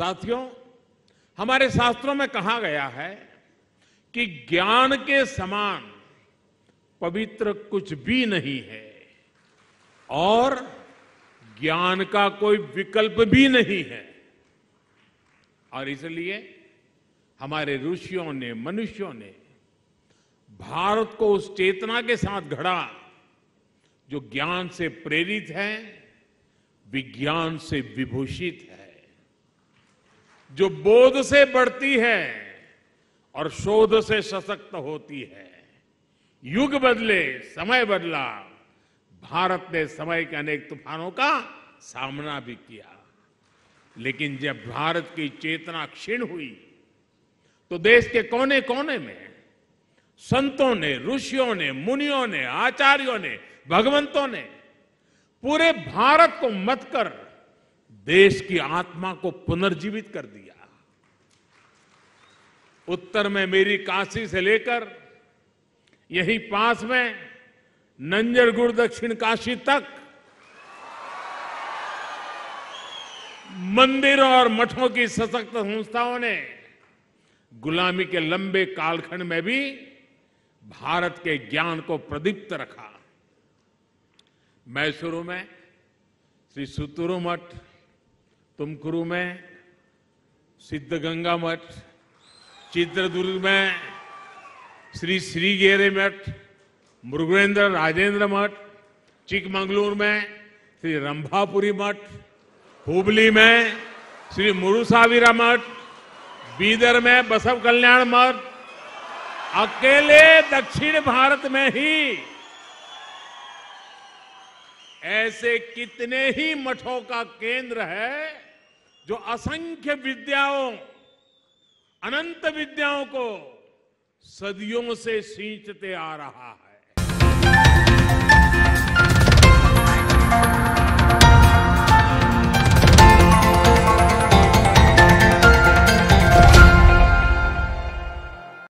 साथियों हमारे शास्त्रों में कहा गया है कि ज्ञान के समान पवित्र कुछ भी नहीं है और ज्ञान का कोई विकल्प भी नहीं है और इसलिए हमारे ऋषियों ने मनुष्यों ने भारत को उस चेतना के साथ घड़ा जो ज्ञान से प्रेरित है विज्ञान से विभूषित है जो बोध से बढ़ती है और शोध से सशक्त होती है युग बदले समय बदला भारत ने समय के अनेक तूफानों का सामना भी किया लेकिन जब भारत की चेतना क्षीण हुई तो देश के कोने कोने में संतों ने ऋषियों ने मुनियों ने आचार्यों ने भगवंतों ने पूरे भारत को मत कर देश की आत्मा को पुनर्जीवित कर दिया उत्तर में मेरी काशी से लेकर यही पास में नंजरगुड़ दक्षिण काशी तक मंदिरों और मठों की सशक्त संस्थाओं ने गुलामी के लंबे कालखंड में भी भारत के ज्ञान को प्रदीप्त रखा मैसूरू में श्री सुतुरु मठ तुमकुरु में सिद्धगंगा मठ चित्रदुर्ग में श्री श्री गेरे मठ मृगेंद्र राजेंद्र मठ चिकमंगलूर में श्री रंभापुरी मठ हुबली में श्री मुरुसावीरा मठ बीदर में बसव कल्याण मठ अकेले दक्षिण भारत में ही ऐसे कितने ही मठों का केंद्र है जो असंख्य विद्याओं अनंत विद्याओं को सदियों से सींचते आ रहा है